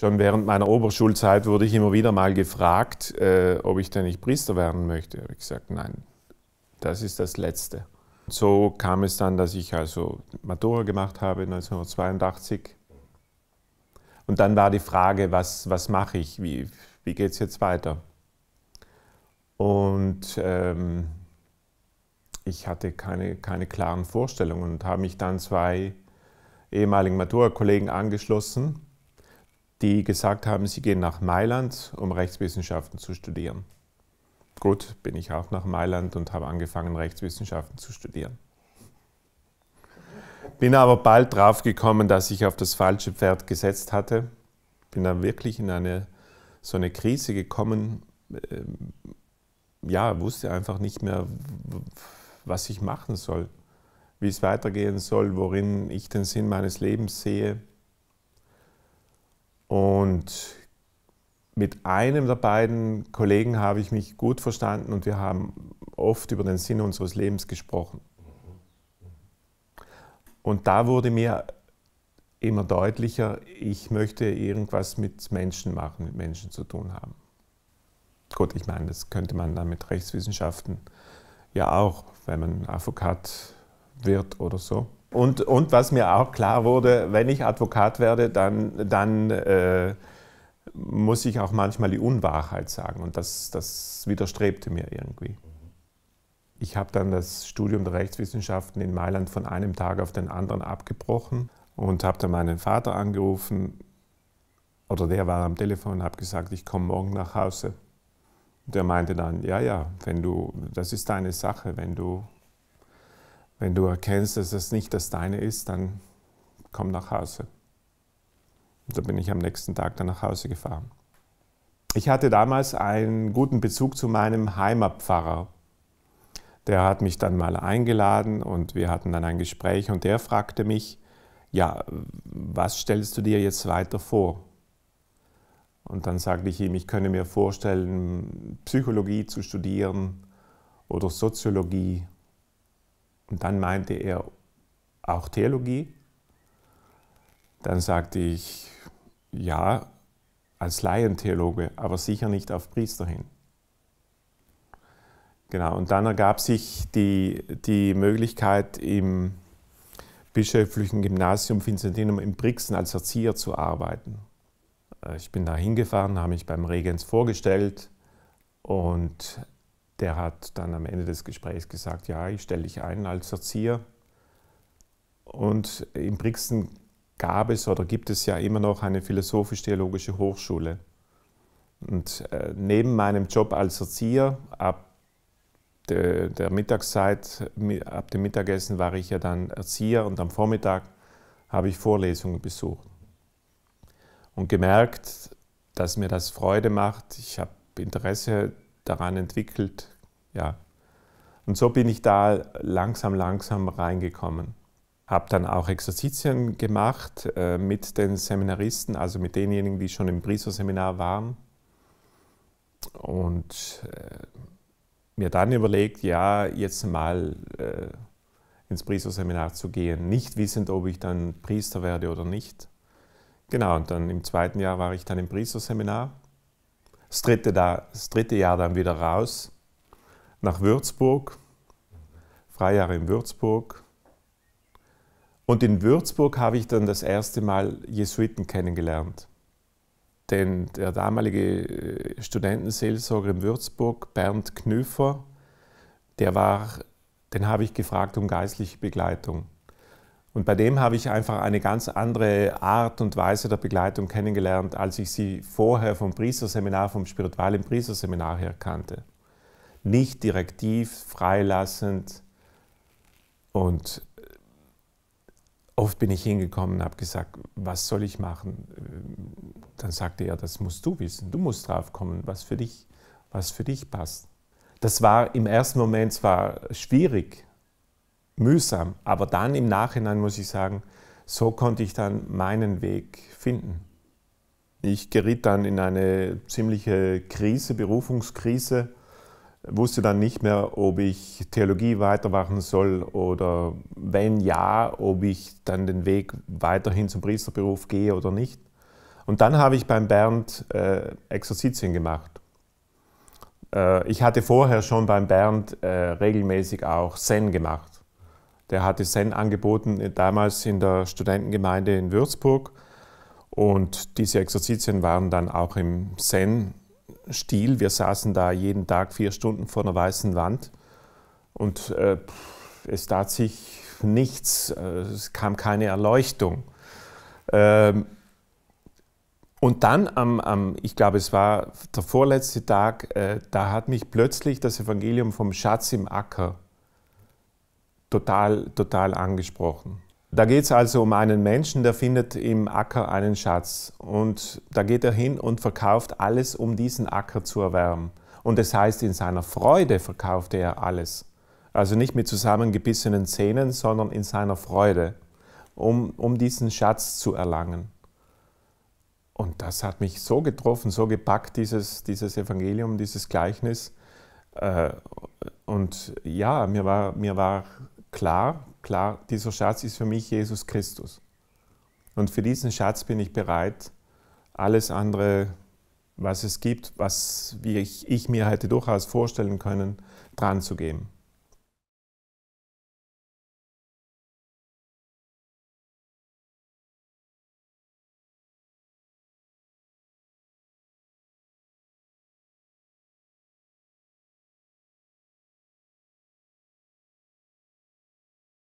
Schon während meiner Oberschulzeit wurde ich immer wieder mal gefragt, äh, ob ich denn nicht Priester werden möchte. Habe ich gesagt, nein, das ist das Letzte. So kam es dann, dass ich also Matura gemacht habe 1982. Und dann war die Frage, was, was mache ich, wie, wie geht es jetzt weiter? Und ähm, ich hatte keine, keine klaren Vorstellungen und habe mich dann zwei ehemaligen Matura-Kollegen angeschlossen die gesagt haben, sie gehen nach Mailand, um Rechtswissenschaften zu studieren. Gut, bin ich auch nach Mailand und habe angefangen, Rechtswissenschaften zu studieren. Bin aber bald draufgekommen, dass ich auf das falsche Pferd gesetzt hatte. Bin dann wirklich in eine, so eine Krise gekommen. Ähm, ja, wusste einfach nicht mehr, was ich machen soll, wie es weitergehen soll, worin ich den Sinn meines Lebens sehe und mit einem der beiden Kollegen habe ich mich gut verstanden und wir haben oft über den Sinn unseres Lebens gesprochen. Und da wurde mir immer deutlicher, ich möchte irgendwas mit Menschen machen, mit Menschen zu tun haben. Gut, ich meine, das könnte man dann mit Rechtswissenschaften ja auch, wenn man Advokat wird oder so. Und, und was mir auch klar wurde, wenn ich Advokat werde, dann, dann äh, muss ich auch manchmal die Unwahrheit sagen. Und das, das widerstrebte mir irgendwie. Ich habe dann das Studium der Rechtswissenschaften in Mailand von einem Tag auf den anderen abgebrochen und habe dann meinen Vater angerufen, oder der war am Telefon und habe gesagt, ich komme morgen nach Hause. der meinte dann, ja, ja, wenn du, das ist deine Sache, wenn du wenn du erkennst, dass es nicht das Deine ist, dann komm nach Hause. Und da bin ich am nächsten Tag dann nach Hause gefahren. Ich hatte damals einen guten Bezug zu meinem Heimatpfarrer. Der hat mich dann mal eingeladen und wir hatten dann ein Gespräch und der fragte mich, ja, was stellst du dir jetzt weiter vor? Und dann sagte ich ihm, ich könne mir vorstellen, Psychologie zu studieren oder Soziologie und dann meinte er auch Theologie. Dann sagte ich, ja, als Laientheologe, aber sicher nicht auf Priester hin. Genau, und dann ergab sich die, die Möglichkeit, im bischöflichen Gymnasium Vincentinum in Brixen als Erzieher zu arbeiten. Äh, ich bin da hingefahren, habe mich beim Regens vorgestellt und der hat dann am Ende des Gesprächs gesagt, ja, ich stelle dich ein als Erzieher. Und in Brixen gab es oder gibt es ja immer noch eine philosophisch-theologische Hochschule. Und äh, neben meinem Job als Erzieher, ab der Mittagszeit, ab dem Mittagessen war ich ja dann Erzieher und am Vormittag habe ich Vorlesungen besucht. Und gemerkt, dass mir das Freude macht. Ich habe Interesse daran entwickelt. Ja. Und so bin ich da langsam, langsam reingekommen. Habe dann auch Exerzitien gemacht äh, mit den Seminaristen, also mit denjenigen, die schon im Briso-Seminar waren. Und äh, mir dann überlegt, ja, jetzt mal äh, ins Priesterseminar zu gehen, nicht wissend, ob ich dann Priester werde oder nicht. Genau, und dann im zweiten Jahr war ich dann im Priesterseminar das dritte, das dritte Jahr dann wieder raus nach Würzburg, Freijahr in Würzburg. Und in Würzburg habe ich dann das erste Mal Jesuiten kennengelernt. Denn der damalige äh, Studentenseelsorger in Würzburg, Bernd Knüffer, der war, den habe ich gefragt um geistliche Begleitung. Und bei dem habe ich einfach eine ganz andere Art und Weise der Begleitung kennengelernt, als ich sie vorher vom Priesterseminar, vom spiritualen Priesterseminar her kannte. Nicht direktiv, freilassend und äh, oft bin ich hingekommen und habe gesagt, was soll ich machen? Äh, dann sagte er, das musst du wissen, du musst drauf kommen, was für dich, was für dich passt. Das war im ersten Moment zwar schwierig, mühsam. Aber dann im Nachhinein muss ich sagen, so konnte ich dann meinen Weg finden. Ich geriet dann in eine ziemliche Krise, Berufungskrise, wusste dann nicht mehr, ob ich Theologie weitermachen soll oder wenn ja, ob ich dann den Weg weiterhin zum Priesterberuf gehe oder nicht. Und dann habe ich beim Bernd äh, Exerzitien gemacht. Äh, ich hatte vorher schon beim Bernd äh, regelmäßig auch Zen gemacht. Der hatte Zen angeboten, damals in der Studentengemeinde in Würzburg. Und diese Exerzitien waren dann auch im Zen-Stil. Wir saßen da jeden Tag vier Stunden vor einer weißen Wand und äh, es tat sich nichts, äh, es kam keine Erleuchtung. Ähm, und dann am, am, ich glaube, es war der vorletzte Tag, äh, da hat mich plötzlich das Evangelium vom Schatz im Acker total, total angesprochen. Da geht es also um einen Menschen, der findet im Acker einen Schatz. Und da geht er hin und verkauft alles, um diesen Acker zu erwärmen. Und das heißt, in seiner Freude verkaufte er alles. Also nicht mit zusammengebissenen Zähnen, sondern in seiner Freude, um, um diesen Schatz zu erlangen. Und das hat mich so getroffen, so gepackt, dieses, dieses Evangelium, dieses Gleichnis. Äh, und ja, mir war, mir war klar, klar, dieser Schatz ist für mich Jesus Christus. Und für diesen Schatz bin ich bereit, alles andere, was es gibt, was ich, ich mir hätte durchaus vorstellen können, dran zu geben.